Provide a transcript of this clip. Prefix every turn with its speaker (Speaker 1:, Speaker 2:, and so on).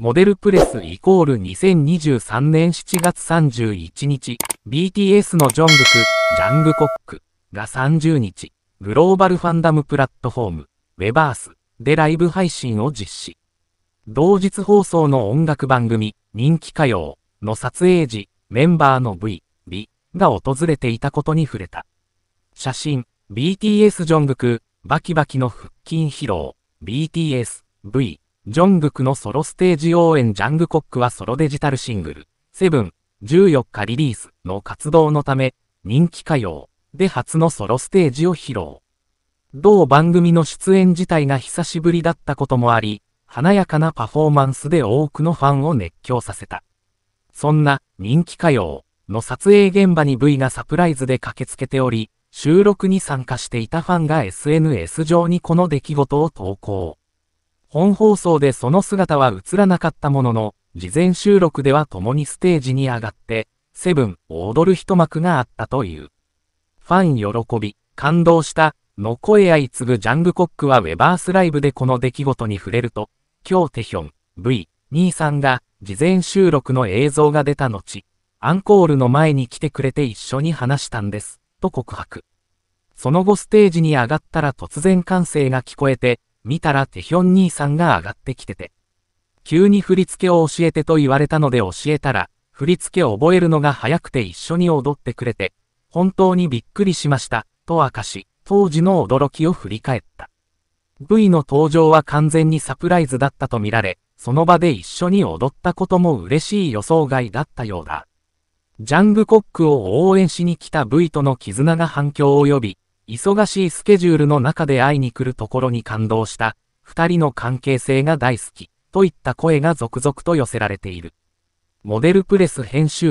Speaker 1: モデルプレスイコール2023年7月31日、BTS のジョングク、ジャングコックが30日、グローバルファンダムプラットフォーム、ウェバースでライブ配信を実施。同日放送の音楽番組、人気歌謡の撮影時、メンバーの V、B が訪れていたことに触れた。写真、BTS ジョングク、バキバキの腹筋披露、BTS、V、ジョングクのソロステージ応援ジャングコックはソロデジタルシングル、セブン、14日リリースの活動のため、人気歌謡で初のソロステージを披露。同番組の出演自体が久しぶりだったこともあり、華やかなパフォーマンスで多くのファンを熱狂させた。そんな人気歌謡の撮影現場に V がサプライズで駆けつけており、収録に参加していたファンが SNS 上にこの出来事を投稿。本放送でその姿は映らなかったものの、事前収録では共にステージに上がって、セブンを踊る一幕があったという。ファン喜び、感動した、の声相次ぐジャングコックはウェバースライブでこの出来事に触れると、京テヒョン、V、兄さんが、事前収録の映像が出た後、アンコールの前に来てくれて一緒に話したんです、と告白。その後ステージに上がったら突然歓声が聞こえて、見たらテヒョン兄さんが上がってきてて。急に振り付けを教えてと言われたので教えたら、振り付けを覚えるのが早くて一緒に踊ってくれて、本当にびっくりしました、と明かし、当時の驚きを振り返った。V の登場は完全にサプライズだったとみられ、その場で一緒に踊ったことも嬉しい予想外だったようだ。ジャングコックを応援しに来た V との絆が反響を呼び、忙しいスケジュールの中で会いに来るところに感動した、二人の関係性が大好き、といった声が続々と寄せられている。モデルプレス編集